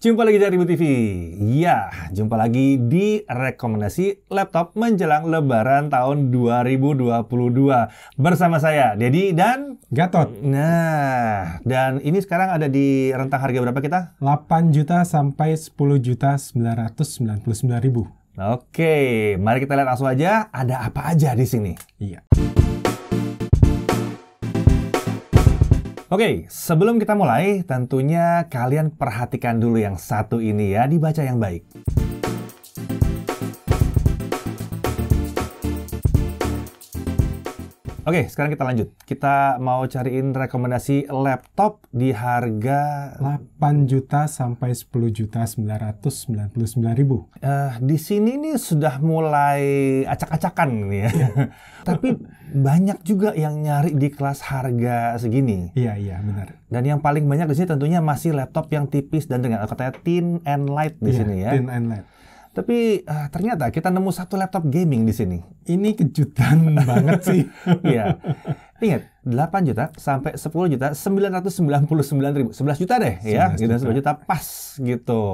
Jumpa lagi dari Ribu TV. Ya, jumpa lagi di rekomendasi laptop menjelang lebaran tahun 2022 bersama saya Dedi dan Gatot. Nah, dan ini sekarang ada di rentang harga berapa kita? 8 juta sampai 10 juta 999 ribu. Oke, mari kita lihat langsung aja ada apa aja di sini. Iya. Oke, sebelum kita mulai, tentunya kalian perhatikan dulu yang satu ini ya, dibaca yang baik. Oke, sekarang kita lanjut. Kita mau cariin rekomendasi laptop di harga 8 juta sampai 10 juta 999 ribu. Uh, di sini nih sudah mulai acak-acakan nih ya. Iya. Tapi banyak juga yang nyari di kelas harga segini. Iya, iya, benar. Dan yang paling banyak di sini tentunya masih laptop yang tipis dan dengan katanya thin and light di iya, sini ya. Thin and light. Tapi uh, ternyata kita nemu satu laptop gaming di sini. Ini kejutan banget sih. Iya. Ingat, 8 juta sampai 10 juta 999 ribu. 11 juta deh ya. sebelas 11 gitu, juta pas gitu.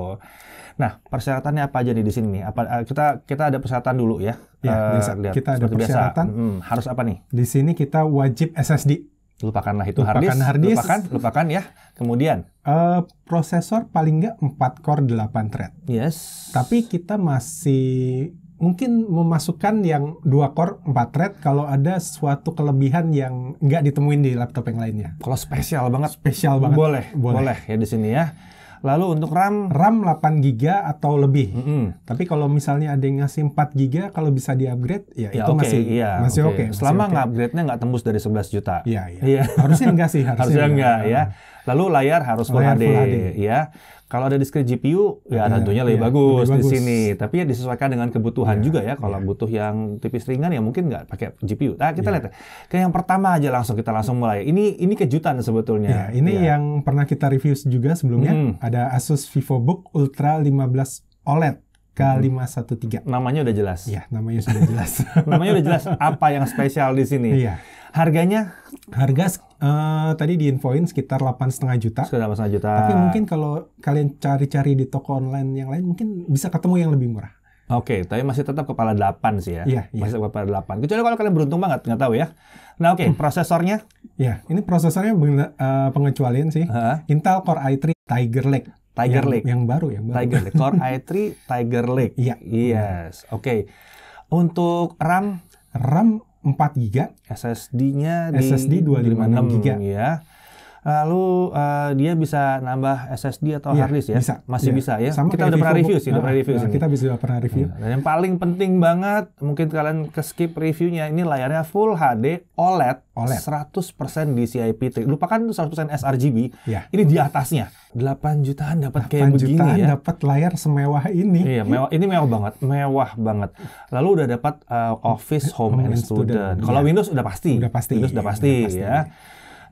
Nah, persyaratannya apa aja nih di sini nih? uh, kita kita ada persyaratan dulu ya? Ya, uh, kita ada persyaratan. Biasa. Hmm, harus apa nih? Di sini kita wajib SSD lupakanlah itu lupakan harddisk, hard disk, lupakan, lupakan ya. Kemudian uh, prosesor paling nggak 4 core 8 thread. Yes. Tapi kita masih mungkin memasukkan yang dua core 4 thread kalau ada suatu kelebihan yang nggak ditemuin di laptop yang lainnya. Kalau spesial banget, spesial banget. Boleh, boleh, boleh ya di sini ya. Lalu untuk RAM RAM 8 GB atau lebih. Mm -hmm. Tapi kalau misalnya ada yang ngasih 4 GB kalau bisa diupgrade upgrade ya, ya itu okay, masih iya, masih oke. Okay. Okay, Selama okay. nggak upgrade-nya nggak tembus dari 11 juta. Iya, iya. iya. Harusnya enggak sih, harusnya, harusnya enggak, enggak ya. Lalu layar harus Full, HD, Full ya. Kalau ada diskrit GPU ya, iya, tentunya lebih ya, bagus lebih di sini. Tapi ya disesuaikan dengan kebutuhan ya, juga ya. Kalau ya. butuh yang tipis ringan ya mungkin nggak pakai GPU. Nah kita iya. ya. lihat Kayak yang pertama aja langsung kita langsung mulai. Ini ini kejutan sebetulnya. Ya, ini ya. yang pernah kita review juga sebelumnya. Hmm. Ada Asus VivoBook Ultra 15 OLED. K513. Namanya udah jelas. Iya, namanya sudah jelas. namanya udah jelas apa yang spesial di sini. Iya. Harganya? Harga uh, tadi Infoin sekitar 8,5 juta. Sekitar 8,5 juta. Tapi mungkin kalau kalian cari-cari di toko online yang lain mungkin bisa ketemu yang lebih murah. Oke, okay, tapi masih tetap kepala 8 sih ya. Iya, yeah, masih yeah. kepala 8. Kecuali kalau kalian beruntung banget, nggak tahu ya. Nah, oke, okay, hmm. prosesornya? Ya, yeah, ini prosesornya uh, pengecualian sih. Huh? Intel Core i3 Tiger Lake. Tiger yang, Lake. Yang baru, ya. baru. Tiger Lake. Core i3 Tiger Lake. Iya. Yes. Oke. Okay. Untuk RAM? RAM 4 GB, SSD-nya SSD 256 GB. Ya lalu uh, dia bisa nambah SSD atau iya, hard disk ya, Bisa. masih ya. bisa ya. Sama kita udah pernah review sih, udah pernah nah, review nah, sih Kita bisa pernah review. Nah, dan yang paling penting banget, mungkin kalian ke skip reviewnya. Ini layarnya Full HD OLED, OLED. 100% DCI-P3. Lupakan itu 100% sRGB. Ya. Ini di atasnya. 8 jutaan dapat kayak begini jutaan ya. dapat layar semewah ini. Iya, mewah. Ini mewah banget, mewah banget. Lalu udah dapat uh, Office Home, Home and Student. student. Kalau ya. Windows udah pasti. Udah pasti. Windows udah iya, pasti, udah pasti. ya.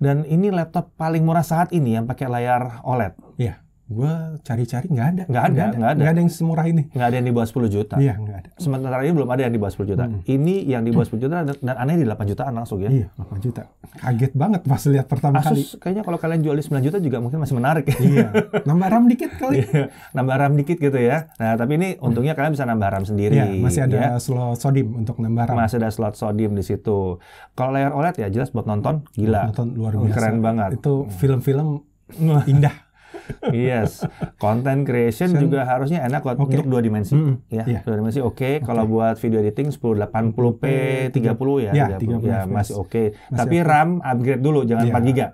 Dan ini laptop paling murah saat ini yang pakai layar OLED. Iya gue cari-cari nggak ada nggak ada nggak ada nggak ada yang semurah ini nggak ada yang di bawah 10 juta iya nggak ada sementara ini belum ada yang di bawah 10 juta hmm. ini yang di bawah 10 juta dan aneh di delapan jutaan langsung ya iya 8 juta kaget banget pas lihat pertama Asus, kali kayaknya kalau kalian jual di sembilan juta juga mungkin masih menarik iya nambah RAM dikit kali iya, nambah RAM dikit gitu ya nah tapi ini untungnya kalian bisa nambah RAM sendiri iya, masih ada ya. slot sodim untuk nambah RAM masih ada slot sodim di situ kalau layar OLED ya jelas buat nonton gila nonton luar biasa keren banget itu film-film indah yes, content creation Sen juga harusnya enak buat okay. untuk dua dimensi. Mm -hmm. ya, yeah. dua dimensi oke. Okay. Okay. Kalau buat video editing 1080p 30 ya, ya 30, 30 ya masih oke. Okay. Tapi okay. RAM upgrade dulu, jangan yeah. 4 GB ya.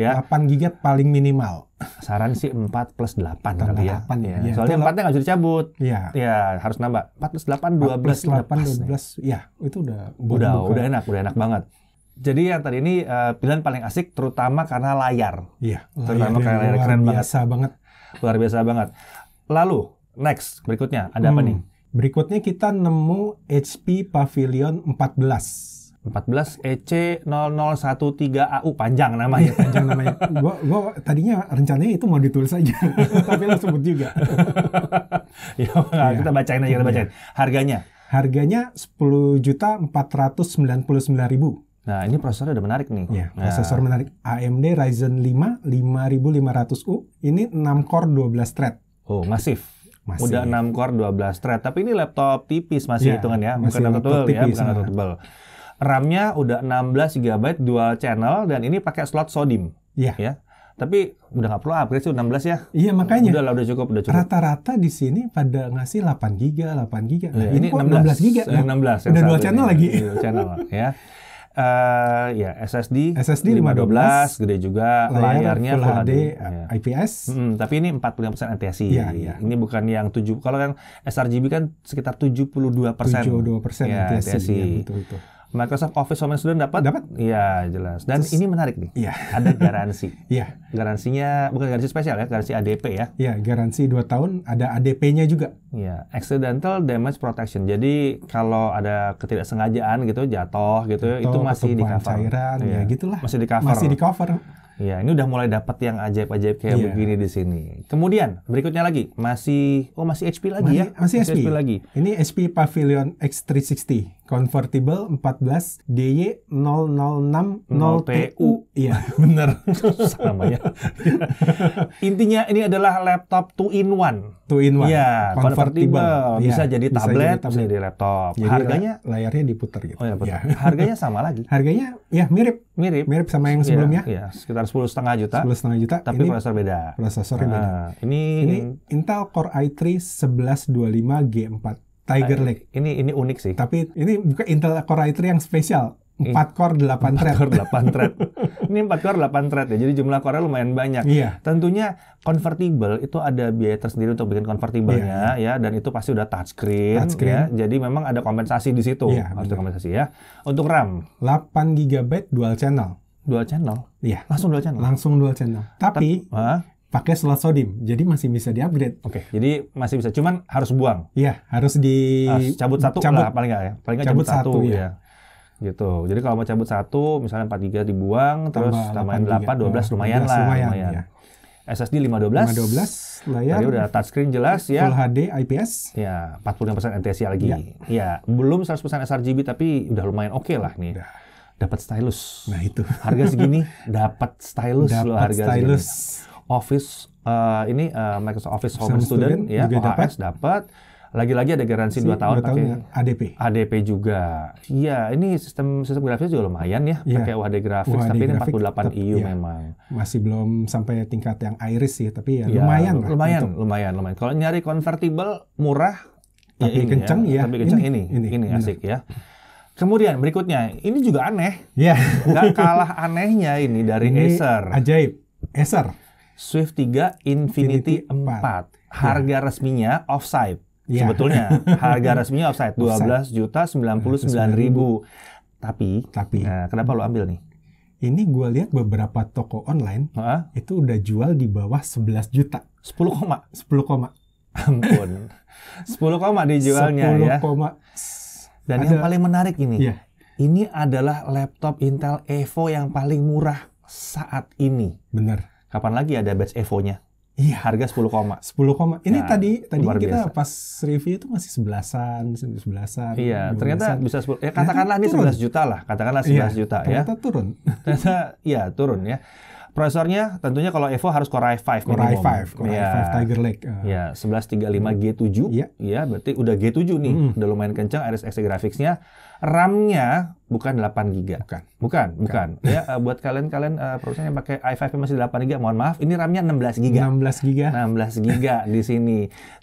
8 giga paling minimal. Saran sih 4 plus 8 Tentang kali ya. 8, ya. ya. Soalnya 4 nya nggak bisa dicabut. Iya. Ya, harus nambah. 4 plus 8, 12. 4 plus 8, 12. Nih. Ya, itu udah. Udah, udah enak, udah enak banget. Jadi yang tadi ini uh, pilihan paling asik terutama karena layar. Iya. Layar terutama karena layar keren biasa banget. Luar biasa banget. Lalu next berikutnya ada hmm. apa nih? Berikutnya kita nemu HP Pavilion 14. 14 EC 0013AU panjang namanya. Iya, panjang namanya. gua gua tadinya rencananya itu mau ditulis aja, tapi lo sebut juga. ya, nah, iya. kita bacain aja, kita bacain. Iya. Harganya? Harganya 10 juta 499 ribu. Nah, ini prosesornya udah menarik nih. Ya, prosesor nah. menarik. AMD Ryzen 5 5500U ini 6 core 12 thread. Oh, masif. Masih. Udah 6 core 12 thread, tapi ini laptop tipis masih ya, hitungan ya, bukan laptop ya, tipis, ya, bukan laptop nah. tebal. RAM-nya udah 16 GB dual channel dan ini pakai slot SODIMM. Iya. Ya. Tapi udah nggak perlu upgrade sih 16 ya. Iya makanya. Udah lah udah cukup udah cukup. Rata-rata di sini pada ngasih 8 GB, 8 GB. Nah, ya, ini, ini 16 GB. Nah, 16. Udah dua channel ini. lagi. Iya, dual channel ya. Uh, ya SSD SSD 512 gede juga layar layarnya Full HD, HD uh, ya. IPS hmm, tapi ini 45% NTSC ya, ya. ini bukan yang 7 kalau yang sRGB kan sekitar 72% 72% ya, NTSC, NTSC. Ya, betul, betul. Microsoft Office Home sudah dapat? Dapat. Iya, jelas. Dan Terus, ini menarik nih. Iya. Ada garansi. Iya. Garansinya bukan garansi spesial ya, garansi ADP ya. Iya, garansi 2 tahun ada ADP-nya juga. Iya, accidental damage protection. Jadi kalau ada ketidaksengajaan gitu, jatuh gitu, jatuh, itu masih di cover. cairan, ya. ya gitulah. Masih di cover. Masih di cover. Iya, ini udah mulai dapat yang ajaib-ajaib kayak yeah. begini di sini. Kemudian berikutnya lagi masih oh masih HP lagi masih, ya? Masih, masih HP. HP lagi. Ini HP Pavilion X360 convertible 14 DY 0060 TU Iya, bener Sama ya. Intinya ini adalah laptop 2 in 1 2 in 1 Iya, convertible. convertible. Iya, bisa, ya, jadi bisa tablet, jadi tablet, bisa jadi laptop. Jadi harganya layarnya diputer gitu. Oh ya, Ya. Harganya sama lagi. Harganya ya mirip. Mirip. Mirip sama yang iya, sebelumnya. Iya, ya, sekitar 10 setengah juta. 10 setengah juta. Tapi ini prosesor beda. Prosesornya nah, beda. Ah, ini, ini Intel Core i3 1125G4 Tiger nah, Lake. Ini ini unik sih. Tapi ini bukan Intel Core i3 yang spesial. 4 iya. core 8 thread. 4 core 8 thread. ini 4 core 8 thread ya. Jadi jumlah core lumayan banyak. Iya. Tentunya convertible itu ada biaya tersendiri untuk bikin convertible-nya iya, iya. ya dan itu pasti udah touchscreen, touchscreen. ya. Jadi memang ada kompensasi di situ. Iya, Harus ada kompensasi ya. Untuk RAM 8 GB dual channel. Dual channel. Iya. Langsung dual channel. Langsung dual channel. Tapi pakai slot sodim, Jadi masih bisa diupgrade. Oke, okay, jadi masih bisa. Cuman harus buang. Iya, harus di harus cabut satu cabut, lah paling nggak ya. Paling nggak cabut, cabut satu, satu ya. ya. Gitu. Jadi kalau mau cabut satu, misalnya 4 tiga dibuang, Tambah terus tambahin 8, dua 12 iya, lumayan lah. Lumayan. lumayan. Ya. SSD 512. 512 layar. Tadi udah touchscreen jelas ya. Full HD IPS. Ya, 46% NTSC lagi. Ya. ya, belum 100% sRGB tapi udah lumayan oke okay lah nih. Udah. Dapat stylus. Nah, itu. Harga segini dapat stylus loh harga stylus. segini Office uh, ini uh, Microsoft Office Home Student, Student kan? ya OHS dapat. Lagi-lagi ada garansi 2 tahun pakai ADP. Ya? ADP juga. Iya, ini sistem sistem grafis juga lumayan ya, ya. pakai UHD grafis tapi grafik, ini 48 tetap, EU ya. memang. Masih belum sampai tingkat yang Iris sih, tapi ya, ya lumayan lah. Lumayan, untuk... lumayan, lumayan. Kalau nyari convertible murah tapi ya kenceng ya. ya. Tapi kenceng ini, ini, ini, ini asik ya. Kemudian berikutnya, ini juga aneh. Ya. Yeah. Gak kalah anehnya ini dari ini Acer. Ajaib. Acer. Swift 3 Infinity, Infinity 4. 4. Ya. Harga ya. resminya offside. Ya. Sebetulnya harga resminya offside 12 juta 99 ribu. Tapi, tapi nah, kenapa lo ambil nih? Ini gue lihat beberapa toko online uh -huh. itu udah jual di bawah 11 juta. 10 koma. 10 koma. Ampun. 10 koma dijualnya 10 ya. 10 koma. Dan ada, yang paling menarik ini, yeah. ini adalah laptop Intel Evo yang paling murah saat ini. Benar kapan lagi ada batch Evo-nya? Iya, harga 10 koma. 10 koma. Ini nah, tadi tadi kita biasa. pas review itu masih sebelasan, sebelasan. Iya, 12-an. ternyata bisa 10. Ya katakanlah ternyata ini turun. 11 juta lah, katakanlah 11 iya, juta ternyata ya. Ternyata turun. ternyata iya, turun ya. Prosesornya tentunya kalau Evo harus Core i5 Core i5, iya. Core ya. i5 Tiger Lake. Uh. Eh. Ya, 1135G7. Iya, ya, berarti udah G7 nih, hmm. udah lumayan kencang Iris Xe nya RAM-nya bukan 8 GB. Bukan. Bukan, bukan. bukan. ya, uh, buat kalian-kalian uh, eh, perusahaan yang pakai i5 yang masih 8 GB, mohon maaf, ini RAM-nya 16 GB. 16 GB. 16 GB di sini.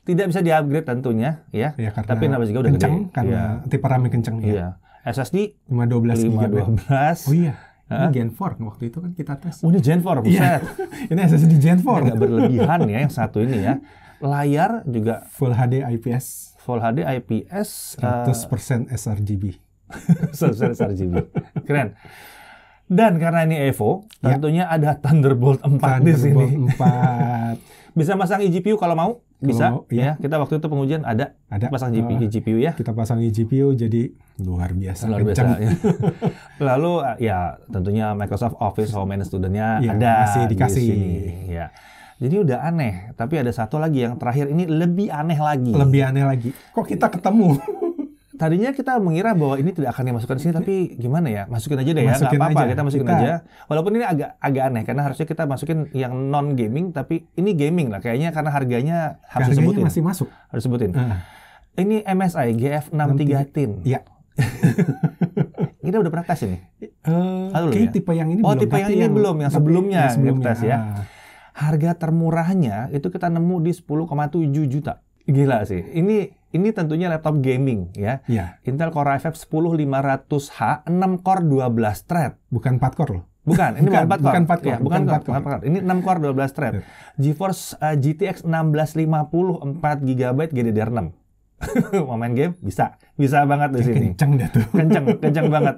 Tidak bisa di-upgrade tentunya, ya. Iya, ya Tapi 16 GB udah kencang, gede. karena ya. tipe RAM-nya kencang. Iya. Ya. SSD 512 GB. 512. Oh iya. Ini Gen 4 kan? waktu itu kan kita tes. Oh ini Gen 4, iya. buset. Yeah. ini SSD Gen 4. Enggak berlebihan ya yang satu ini ya. Layar juga Full HD IPS. Full HD IPS. 100% uh, sRGB. 100% sRGB. Keren. Dan karena ini Evo, ya. tentunya yeah. ada Thunderbolt 4 Thunderbolt di sini. Thunderbolt 4. Bisa masang eGPU kalau mau. Bisa. Kalau ya. ya. Kita waktu itu pengujian ada. Ada. Pasang GPU, uh, ah, eGPU ya. Kita pasang eGPU jadi luar biasa. Luar biasa. Ya. Lalu ah, ya tentunya Microsoft Office Home and studenya ya, ada. Masih dikasih. Di Ya. Jadi udah aneh, tapi ada satu lagi yang terakhir ini lebih aneh lagi. Lebih aneh lagi. Kok kita ketemu? tadinya kita mengira bahwa ini tidak akan dimasukkan sini tapi gimana ya masukin aja deh ya nggak apa-apa kita masukin kita... aja walaupun ini agak agak aneh karena harusnya kita masukin yang non gaming tapi ini gaming lah kayaknya karena harganya harus harganya sebutin masih masuk harus sebutin uh. ini MSI GF63 Tin ya kita udah pernah tes ini uh, eh, Lalu, ya? tipe yang ini oh belum, tipe yang ini yang belum yang sebelumnya, yang sebelumnya. kita tes ya ah. harga termurahnya itu kita nemu di 10,7 juta gila sih ini ini tentunya laptop gaming ya. ya. Intel Core i5 10500H 6 core 12 thread. Bukan 4 core loh. Bukan, ini bukan 4 core. Bukan 4 iya, core. Ya, bukan 4 core. 4 core. Ini 6 core 12 thread. Iya. GeForce uh, GTX 1650 4 GB GDDR6. Mau main game bisa. Bisa banget di sini. Kenceng dah tuh. Kenceng, kenceng banget.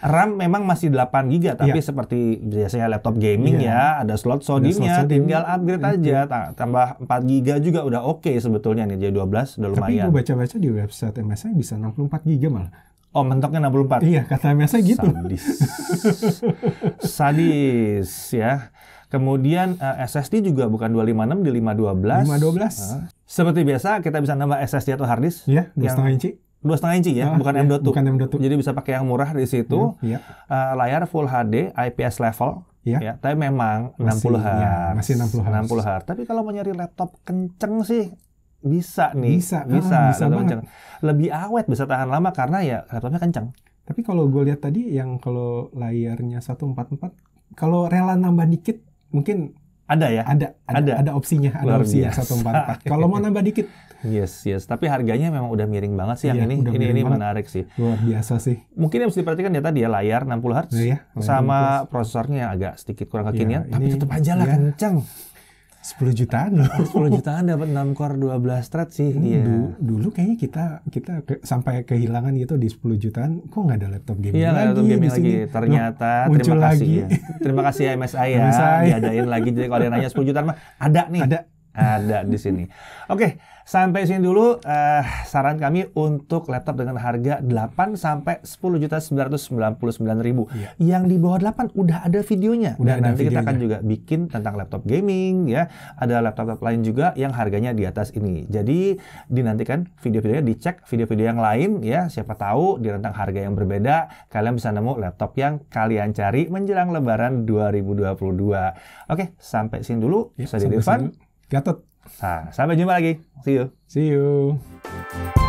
RAM memang masih 8 GB iya. tapi yeah. seperti biasanya laptop gaming yeah. ya ada slot sodinya, tinggal upgrade iya. aja tambah 4 GB juga udah oke okay sebetulnya nih jadi 12 udah lumayan. Tapi gue baca-baca di website MSI bisa 64 GB malah. Oh, mentoknya 64. Iya, kata MSI gitu. Sadis. Sadis ya. Kemudian uh, eh, SSD juga bukan 256 di 512. 512. Uh, seperti biasa kita bisa nambah SSD atau hard disk. Iya, 2,5 inci dua setengah inci ya, ah, bukan ya, M.2. Bukan M.2. Jadi bisa pakai yang murah di situ. Ya, ya. Uh, layar Full HD IPS level. Ya. ya tapi memang masih, 60 Hz. Ya, masih 60 Hz. 60 Hz. Tapi kalau mau nyari laptop kenceng sih bisa nih. Bisa, bisa, ah, bisa banget. kenceng. Lebih awet bisa tahan lama karena ya laptopnya kenceng. Tapi kalau gue lihat tadi yang kalau layarnya 144 kalau rela nambah dikit mungkin ada ya? Ada, ada, ada, ada opsinya, ada Luar opsinya satu empat Kalau mau nambah dikit. Yes, yes. Tapi harganya memang udah miring banget sih yang iya, ini. Ini ini menarik sih. Luar biasa sih. Mungkin yang harus diperhatikan ya tadi ya layar 60 Hz iya, sama prosesornya agak sedikit kurang iya, kekinian, ya, tapi tetap aja lah ya. kencang. 10 jutaan loh. 10 jutaan dapat 6 core 12 thread sih hmm, dia. Iya. Du dulu kayaknya kita kita ke, sampai kehilangan gitu di 10 jutaan kok nggak ada laptop gaming iya, lagi. laptop game lagi. Ternyata loh, nah, terima kasih lagi. ya. Terima kasih MSI ya MSI. Ya. diadain lagi jadi kalau ada nanya 10 jutaan mah ada nih. Ada ada di sini. Oke, sampai sini dulu uh, saran kami untuk laptop dengan harga 8 sampai 10 juta 999 ribu. Iya. Yang di bawah 8 udah ada videonya. Udah Dan ada nanti videonya. kita akan juga bikin tentang laptop gaming ya. Ada laptop-laptop lain juga yang harganya di atas ini. Jadi dinantikan video-videonya dicek video-video yang lain ya. Siapa tahu di rentang harga yang berbeda kalian bisa nemu laptop yang kalian cari menjelang lebaran 2022. Oke, sampai sini dulu. Ya, saya Sini. Gatot. Nah, sampai jumpa lagi. See you. See you.